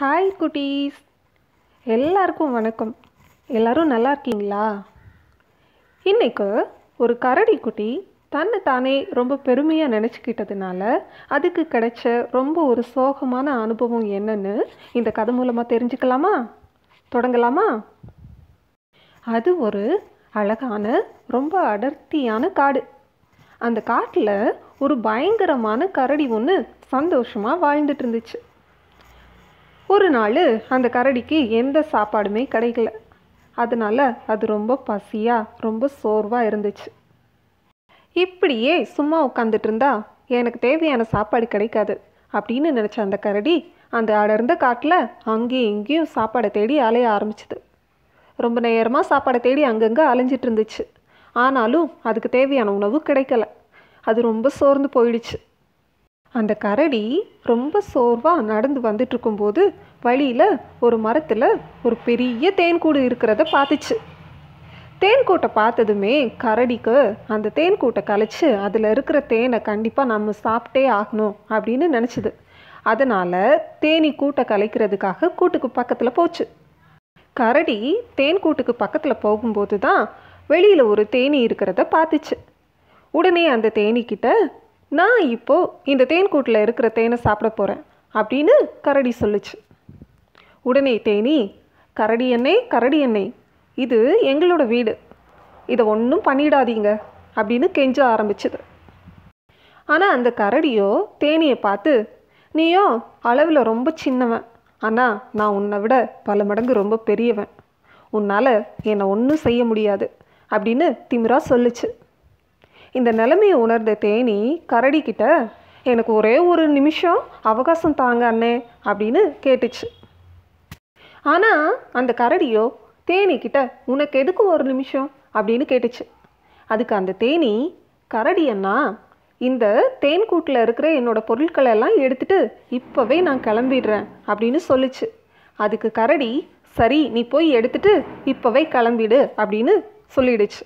hi குட்டீஸ் எல்லாருக்கும் வணக்கம் எல்லாரும் நல்லா இருக்கீங்களா இன்றைக்கு ஒரு கரடி குட்டி தன்னை தானே ரொம்ப பெருமையாக நினச்சிக்கிட்டதுனால அதுக்கு கிடைச்ச ரொம்ப ஒரு சோகமான அனுபவம் என்னன்னு இந்த கதை மூலமாக தெரிஞ்சுக்கலாமா தொடங்கலாமா அது ஒரு அழகான ரொம்ப அடர்த்தியான காடு அந்த காட்டில் ஒரு பயங்கரமான கரடி ஒன்று சந்தோஷமாக வாழ்ந்துட்டு இருந்துச்சு ஒரு நாள் அந்த கரடிக்கு எந்த சாப்பாடுமே கிடைக்கல அதனால் அது ரொம்ப பசியாக ரொம்ப சோர்வாக இருந்துச்சு இப்படியே சும்மா உட்காந்துட்டு இருந்தா எனக்கு தேவையான சாப்பாடு கிடைக்காது அப்படின்னு நினச்ச அந்த கரடி அந்த அடர்ந்த காட்டில் அங்கேயும் இங்கேயும் சாப்பாடை தேடி அலைய ஆரம்பிச்சுது ரொம்ப நேரமாக சாப்பாடை தேடி அங்கங்கே அலைஞ்சிட்டு இருந்துச்சு ஆனாலும் அதுக்கு தேவையான உணவு கிடைக்கல அது ரொம்ப சோர்ந்து போயிடுச்சு அந்த கரடி ரொம்ப சோர்வாக நடந்து வந்துட்டுருக்கும்போது வழியில் ஒரு மரத்தில் ஒரு பெரிய தேன்கூடு இருக்கிறத பார்த்துச்சு தேன்கூட்டை பார்த்ததுமே கரடிக்கு அந்த தேன்கூட்டை கழிச்சு அதில் இருக்கிற தேனை கண்டிப்பாக நம்ம சாப்பிட்டே ஆகணும் அப்படின்னு நினச்சிது அதனால் தேனி கூட்டை கலைக்கிறதுக்காக கூட்டுக்கு பக்கத்தில் போச்சு கரடி தேன் கூட்டுக்கு பக்கத்தில் போகும்போது தான் வெளியில் ஒரு தேனி இருக்கிறத பார்த்துச்சு உடனே அந்த தேனிக்கிட்ட நான் இப்போது இந்த தேன்கூட்டில் இருக்கிற தேனை சாப்பிட போகிறேன் அப்படின்னு கரடி சொல்லுச்சு உடனே தேனி கரடி எண்ணெய் கரடி எண்ணெய் இது எங்களோட வீடு இதை ஒன்றும் பண்ணிடாதீங்க அப்படின்னு கெஞ்ச ஆரம்பிச்சது ஆனால் அந்த கரடியோ தேனியை பார்த்து நீயோ அளவில் ரொம்ப சின்னவன் ஆனால் நான் உன்னை விட பல மடங்கு ரொம்ப பெரியவன் உன்னால் என்னை ஒன்றும் செய்ய முடியாது அப்படின்னு திமிரா சொல்லுச்சு இந்த நிலைமையை உணர்ந்த தேனி கரடிக்கிட்ட எனக்கு ஒரே ஒரு நிமிஷம் அவகாசம் தாங்க அண்ணே அப்படின்னு கேட்டுச்சு ஆனால் அந்த கரடியோ தேனிக்கிட்ட உனக்கு எதுக்கு ஒரு நிமிஷம் அப்படின்னு கேட்டுச்சு அதுக்கு அந்த தேனி கரடி அண்ணா இந்த தேன்கூட்டில் இருக்கிற என்னோடய பொருட்களை எல்லாம் எடுத்துட்டு இப்போவே நான் கிளம்பிடுறேன் அப்படின்னு சொல்லிச்சு அதுக்கு கரடி சரி நீ போய் எடுத்துட்டு இப்போவே கிளம்பிடு அப்படின்னு சொல்லிடுச்சு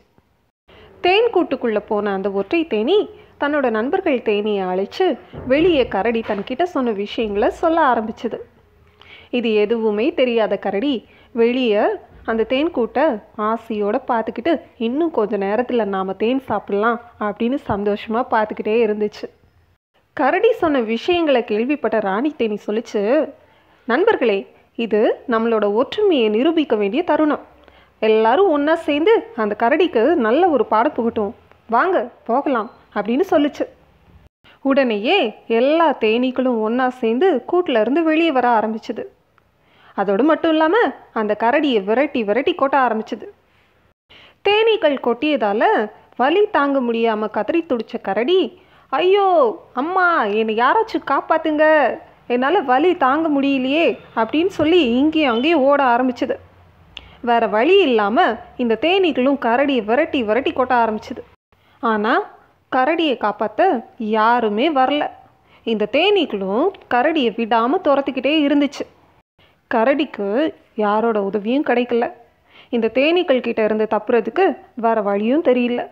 தேன் கூட்டுக்குள்ளே போன அந்த ஒற்றை தேனி தன்னோட நண்பர்கள் தேனியை அழைச்சு வெளியே கரடி தன்கிட்ட சொன்ன விஷயங்களை சொல்ல ஆரம்பிச்சது இது எதுவுமே தெரியாத கரடி வெளியே அந்த தேன் கூட்டை ஆசையோடு பார்த்துக்கிட்டு இன்னும் கொஞ்சம் நேரத்தில் நாம் தேன் சாப்பிட்லாம் அப்படின்னு சந்தோஷமாக பார்த்துக்கிட்டே இருந்துச்சு கரடி சொன்ன விஷயங்களை கேள்விப்பட்ட ராணி தேனி சொல்லிச்சு நண்பர்களே இது நம்மளோட ஒற்றுமையை நிரூபிக்க வேண்டிய தருணம் எல்லாரும் ஒன்றா சேர்ந்து அந்த கரடிக்கு நல்ல ஒரு பாடம் புகட்டும் வாங்க போகலாம் அப்படின்னு சொல்லுச்சு உடனேயே எல்லா தேனீக்களும் ஒன்றா சேர்ந்து கூட்டிலருந்து வெளியே வர ஆரம்பிச்சுது அதோடு மட்டும் இல்லாமல் அந்த கரடியை விரட்டி விரட்டி கொட்ட ஆரம்பிச்சுது தேனீக்கள் கொட்டியதால் வலி தாங்க முடியாமல் கதறி துடிச்ச கரடி ஐயோ அம்மா என்னை யாராச்சும் காப்பாத்துங்க என்னால் வலி தாங்க முடியலையே அப்படின்னு சொல்லி இங்கேயும் அங்கேயும் ஓட ஆரம்பிச்சுது வேறு வழி இல்லாமல் இந்த தேனீக்களும் கரடியை விரட்டி விரட்டி கொட்ட ஆரம்பிச்சுது ஆனால் கரடியை காப்பாற்ற யாருமே வரல இந்த தேனீக்களும் கரடியை விடாமல் துரத்துக்கிட்டே இருந்துச்சு கரடிக்கு யாரோட உதவியும் கிடைக்கல இந்த தேனீக்கள் கிட்ட இருந்து தப்புறதுக்கு வேறு வழியும் தெரியல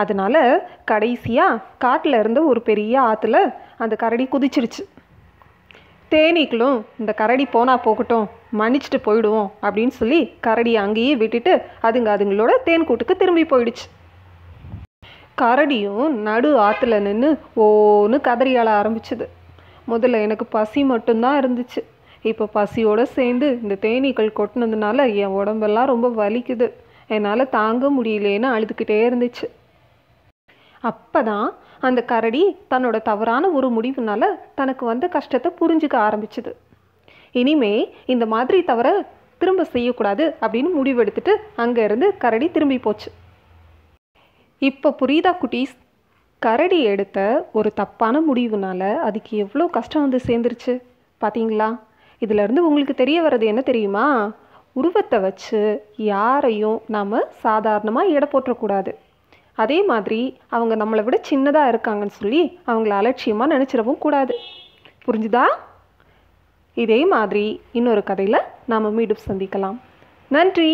அதனால் கடைசியாக காட்டில் இருந்து ஒரு பெரிய ஆற்றுல அந்த கரடி குதிச்சிருச்சு தேனீக்களும் இந்த கரடி போனால் போகட்டும் மன்னிச்சுட்டு போயிடுவோம் அப்படின்னு சொல்லி கரடியை அங்கேயே விட்டுட்டு அதுங்க அதுங்களோட தேன் கூட்டுக்கு திரும்பி போயிடுச்சு கரடியும் நடு ஆற்றுல நின்று ஓன்னு கதறியால ஆரம்பிச்சுது முதல்ல எனக்கு பசி மட்டும்தான் இருந்துச்சு இப்போ பசியோடு சேர்ந்து இந்த தேனீக்கள் கொட்டினதுனால என் உடம்பெல்லாம் ரொம்ப வலிக்குது என்னால் தாங்க முடியலேன்னு அழுதுகிட்டே இருந்துச்சு அப்போ தான் அந்த கரடி தன்னோட தவறான ஒரு முடிவுனால தனக்கு வந்த கஷ்டத்தை புரிஞ்சுக்க ஆரம்பிச்சுது இனிமே இந்த மாதிரி தவற திரும்ப செய்யக்கூடாது அப்படின்னு முடிவெடுத்துட்டு அங்கேருந்து கரடி திரும்பி போச்சு இப்போ புரியுதா குட்டீஸ் கரடி எடுத்த ஒரு தப்பான முடிவுனால அதுக்கு எவ்வளோ கஷ்டம் வந்து சேர்ந்துருச்சு பார்த்தீங்களா இதிலேருந்து உங்களுக்கு தெரிய வர்றது என்ன தெரியுமா உருவத்தை வச்சு யாரையும் நாம் சாதாரணமாக எடை போட்டக்கூடாது அதே மாதிரி அவங்க நம்மளை விட சின்னதாக இருக்காங்கன்னு சொல்லி அவங்கள அலட்சியமாக நினச்சிடவும் கூடாது புரிஞ்சுதா இதே மாதிரி இன்னொரு கதையில் நாம் மீண்டும் சந்திக்கலாம் நன்றி